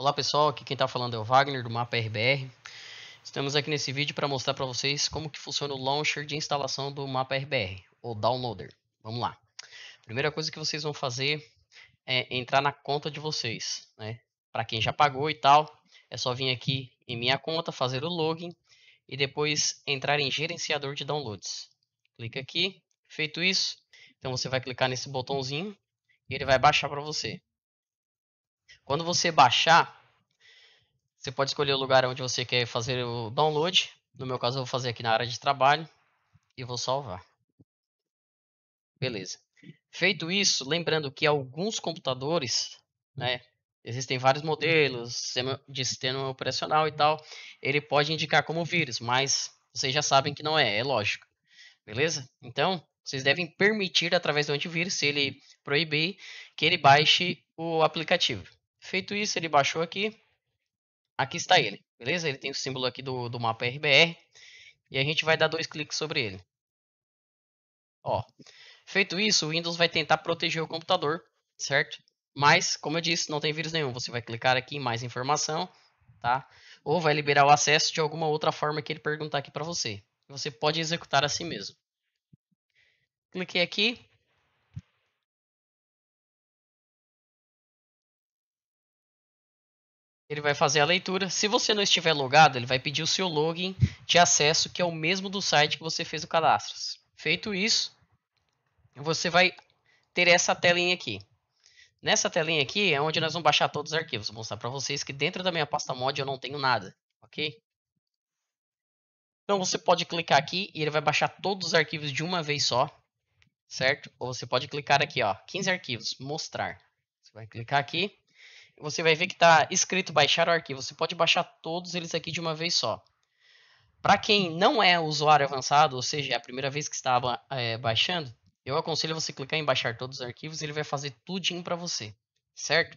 Olá pessoal, aqui quem está falando é o Wagner do Mapa RBR. Estamos aqui nesse vídeo para mostrar para vocês como que funciona o launcher de instalação do Mapa RBR, ou downloader. Vamos lá. Primeira coisa que vocês vão fazer é entrar na conta de vocês, né? Para quem já pagou e tal, é só vir aqui em minha conta, fazer o login e depois entrar em gerenciador de downloads. Clica aqui. Feito isso, então você vai clicar nesse botãozinho e ele vai baixar para você. Quando você baixar, você pode escolher o lugar onde você quer fazer o download. No meu caso, eu vou fazer aqui na área de trabalho e vou salvar. Beleza. Feito isso, lembrando que alguns computadores, né, existem vários modelos de sistema operacional e tal, ele pode indicar como vírus, mas vocês já sabem que não é, é lógico. Beleza? Então, vocês devem permitir através do antivírus, se ele proibir, que ele baixe o aplicativo. Feito isso, ele baixou aqui. Aqui está ele, beleza? Ele tem o símbolo aqui do, do mapa RBR. E a gente vai dar dois cliques sobre ele. Ó, feito isso, o Windows vai tentar proteger o computador, certo? Mas, como eu disse, não tem vírus nenhum. Você vai clicar aqui em mais informação, tá? Ou vai liberar o acesso de alguma outra forma que ele perguntar aqui para você. Você pode executar assim mesmo. Cliquei aqui, Ele vai fazer a leitura. Se você não estiver logado, ele vai pedir o seu login de acesso, que é o mesmo do site que você fez o cadastro. Feito isso, você vai ter essa telinha aqui. Nessa telinha aqui é onde nós vamos baixar todos os arquivos. Vou mostrar para vocês que dentro da minha pasta mod eu não tenho nada, ok? Então você pode clicar aqui e ele vai baixar todos os arquivos de uma vez só, certo? Ou você pode clicar aqui, ó, 15 arquivos, mostrar. Você vai clicar aqui você vai ver que está escrito baixar o arquivo. Você pode baixar todos eles aqui de uma vez só. Para quem não é usuário avançado, ou seja, é a primeira vez que está é, baixando, eu aconselho você clicar em baixar todos os arquivos e ele vai fazer tudinho para você, certo?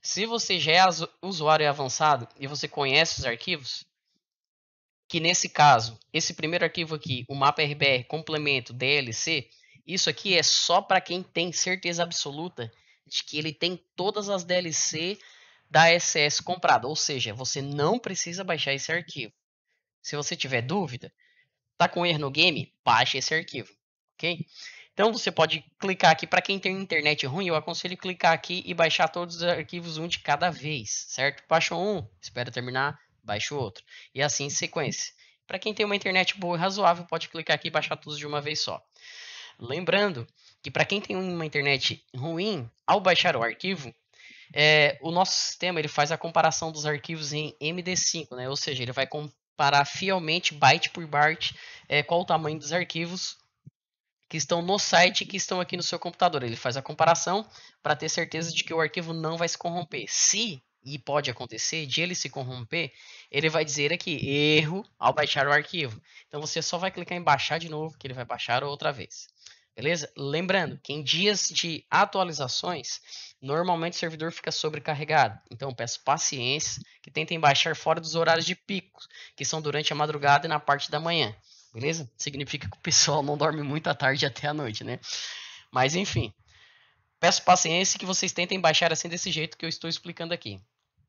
Se você já é usuário avançado e você conhece os arquivos, que nesse caso, esse primeiro arquivo aqui, o mapa RBR complemento DLC, isso aqui é só para quem tem certeza absoluta de que ele tem todas as DLC da SS comprada, ou seja, você não precisa baixar esse arquivo. Se você tiver dúvida, tá com erro no game, baixa esse arquivo, ok? Então você pode clicar aqui, para quem tem internet ruim, eu aconselho clicar aqui e baixar todos os arquivos um de cada vez, certo? Baixa um, espera terminar, baixa o outro, e assim em sequência. Para quem tem uma internet boa e razoável, pode clicar aqui e baixar todos de uma vez só. Lembrando que para quem tem uma internet ruim, ao baixar o arquivo, é, o nosso sistema ele faz a comparação dos arquivos em MD5, né? Ou seja, ele vai comparar fielmente byte por byte é, qual o tamanho dos arquivos que estão no site e que estão aqui no seu computador. Ele faz a comparação para ter certeza de que o arquivo não vai se corromper. Se e pode acontecer de ele se corromper, ele vai dizer aqui erro ao baixar o arquivo. Então você só vai clicar em baixar de novo que ele vai baixar outra vez. Beleza? Lembrando que em dias de atualizações, normalmente o servidor fica sobrecarregado. Então peço paciência, que tentem baixar fora dos horários de pico, que são durante a madrugada e na parte da manhã. Beleza? Significa que o pessoal não dorme muito à tarde até à noite, né? Mas enfim, peço paciência que vocês tentem baixar assim desse jeito que eu estou explicando aqui.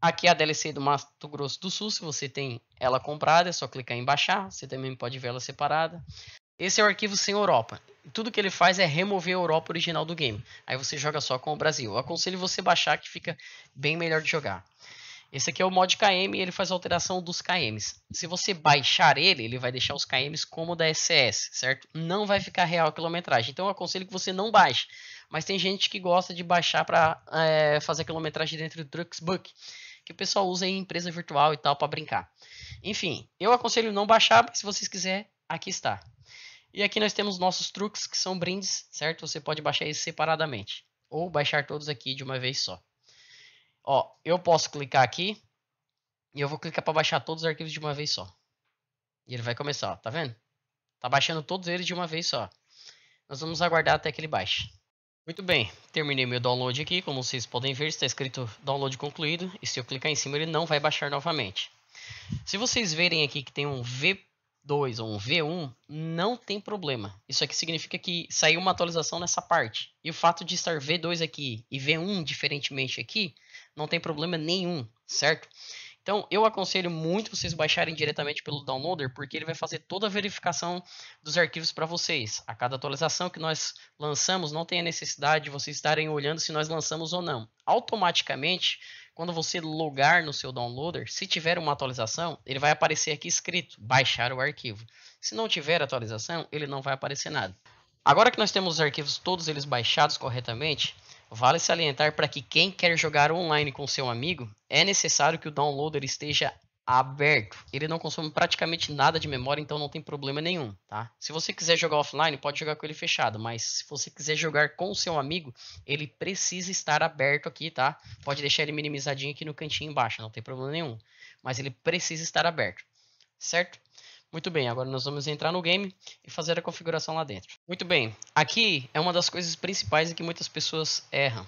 Aqui é a DLC do Mato Grosso do Sul, se você tem ela comprada, é só clicar em baixar, você também pode ver ela separada. Esse é o arquivo sem Europa. Tudo que ele faz é remover a Europa original do game. Aí você joga só com o Brasil. Eu aconselho você baixar que fica bem melhor de jogar. Esse aqui é o mod KM e ele faz a alteração dos KMs. Se você baixar ele, ele vai deixar os KMs como da SS, certo? Não vai ficar real a quilometragem. Então eu aconselho que você não baixe. Mas tem gente que gosta de baixar para é, eh, fazer a quilometragem dentro do Trucksbook, que o pessoal usa em empresa virtual e tal para brincar. Enfim, eu aconselho não baixar, mas se vocês quiserem, aqui está. E aqui nós temos nossos truques, que são brindes, certo? Você pode baixar eles separadamente. Ou baixar todos aqui de uma vez só. Ó, eu posso clicar aqui. E eu vou clicar para baixar todos os arquivos de uma vez só. E ele vai começar, ó, tá vendo? Tá baixando todos eles de uma vez só. Nós vamos aguardar até que ele baixe. Muito bem, terminei meu download aqui. Como vocês podem ver, está escrito download concluído. E se eu clicar em cima, ele não vai baixar novamente. Se vocês verem aqui que tem um v 2 ou um V1, não tem problema. Isso aqui significa que saiu uma atualização nessa parte. E o fato de estar V2 aqui e V1 diferentemente aqui, não tem problema nenhum, certo? Então, eu aconselho muito vocês baixarem diretamente pelo downloader, porque ele vai fazer toda a verificação dos arquivos para vocês. A cada atualização que nós lançamos, não tem a necessidade de vocês estarem olhando se nós lançamos ou não. Automaticamente, quando você logar no seu downloader, se tiver uma atualização, ele vai aparecer aqui escrito baixar o arquivo. Se não tiver atualização, ele não vai aparecer nada. Agora que nós temos os arquivos todos eles baixados corretamente, vale salientar para que quem quer jogar online com seu amigo, é necessário que o downloader esteja aberto. Ele não consome praticamente nada de memória, então não tem problema nenhum, tá? Se você quiser jogar offline, pode jogar com ele fechado, mas se você quiser jogar com o seu amigo, ele precisa estar aberto aqui, tá? Pode deixar ele minimizadinho aqui no cantinho embaixo, não tem problema nenhum, mas ele precisa estar aberto, certo? Muito bem, agora nós vamos entrar no game e fazer a configuração lá dentro. Muito bem, aqui é uma das coisas principais em que muitas pessoas erram,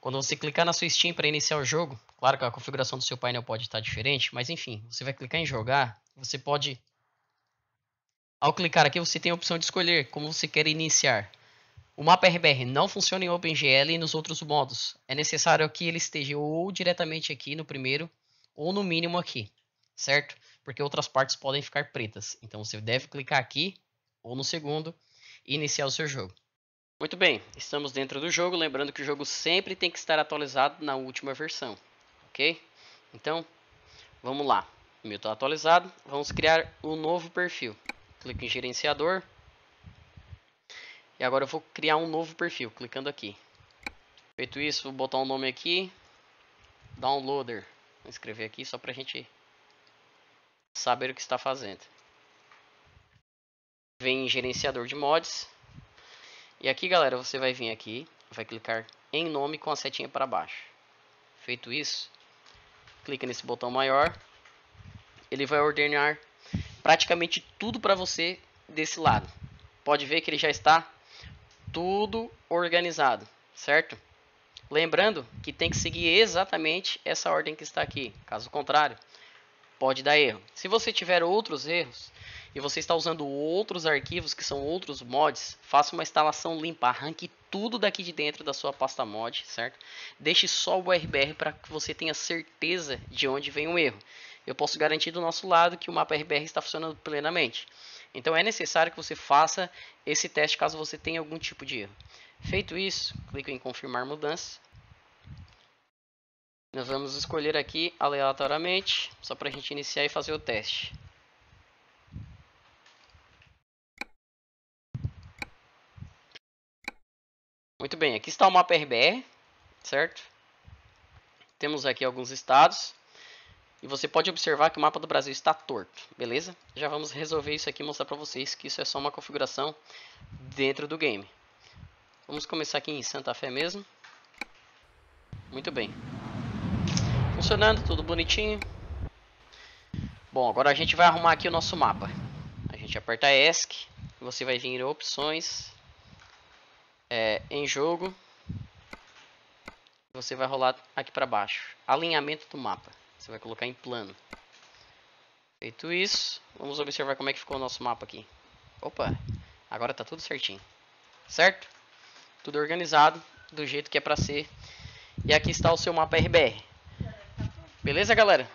quando você clicar na sua Steam para iniciar o jogo, claro que a configuração do seu painel pode estar diferente, mas enfim, você vai clicar em jogar, você pode ao clicar aqui, você tem a opção de escolher como você quer iniciar. O mapa RBR não funciona em OpenGL e nos outros modos. É necessário que ele esteja ou diretamente aqui no primeiro, ou no mínimo aqui, certo? Porque outras partes podem ficar pretas. Então você deve clicar aqui, ou no segundo, e iniciar o seu jogo. Muito bem, estamos dentro do jogo, lembrando que o jogo sempre tem que estar atualizado na última versão, ok? Então, vamos lá. O meu está atualizado, vamos criar um novo perfil. Clico em gerenciador. E agora eu vou criar um novo perfil, clicando aqui. Feito isso, vou botar um nome aqui. Downloader. Vou escrever aqui só para a gente saber o que está fazendo. Vem em gerenciador de mods. E aqui, galera, você vai vir aqui, vai clicar em nome com a setinha para baixo. Feito isso, clica nesse botão maior, ele vai ordenar praticamente tudo para você desse lado. Pode ver que ele já está tudo organizado, certo? Lembrando que tem que seguir exatamente essa ordem que está aqui. Caso contrário, pode dar erro. Se você tiver outros erros, e você está usando outros arquivos que são outros mods, faça uma instalação limpa, arranque tudo daqui de dentro da sua pasta mod, certo? Deixe só o RBR para que você tenha certeza de onde vem o erro. Eu posso garantir do nosso lado que o mapa RBR está funcionando plenamente. Então é necessário que você faça esse teste caso você tenha algum tipo de erro. Feito isso, clique em confirmar mudança. Nós vamos escolher aqui aleatoriamente, só para a gente iniciar e fazer o teste. Muito bem, aqui está o mapa RBR, certo? Temos aqui alguns estados. E você pode observar que o mapa do Brasil está torto, beleza? Já vamos resolver isso aqui e mostrar para vocês que isso é só uma configuração dentro do game. Vamos começar aqui em Santa Fé mesmo. Muito bem. Funcionando, tudo bonitinho. Bom, agora a gente vai arrumar aqui o nosso mapa. A gente aperta ESC, você vai vir em opções, é, em jogo, você vai rolar aqui para baixo. Alinhamento do mapa. Você vai colocar em plano. Feito isso, vamos observar como é que ficou o nosso mapa aqui. Opa, agora tá tudo certinho. Certo? Tudo organizado, do jeito que é para ser. E aqui está o seu mapa RBR. Beleza, galera?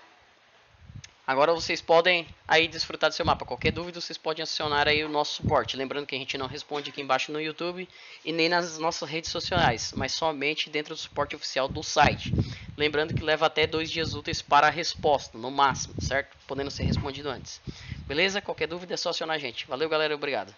Agora vocês podem aí desfrutar do seu mapa. Qualquer dúvida, vocês podem acionar aí o nosso suporte. Lembrando que a gente não responde aqui embaixo no YouTube e nem nas nossas redes sociais, mas somente dentro do suporte oficial do site. Lembrando que leva até dois dias úteis para a resposta, no máximo, certo? Podendo ser respondido antes. Beleza? Qualquer dúvida é só acionar a gente. Valeu, galera. Obrigado.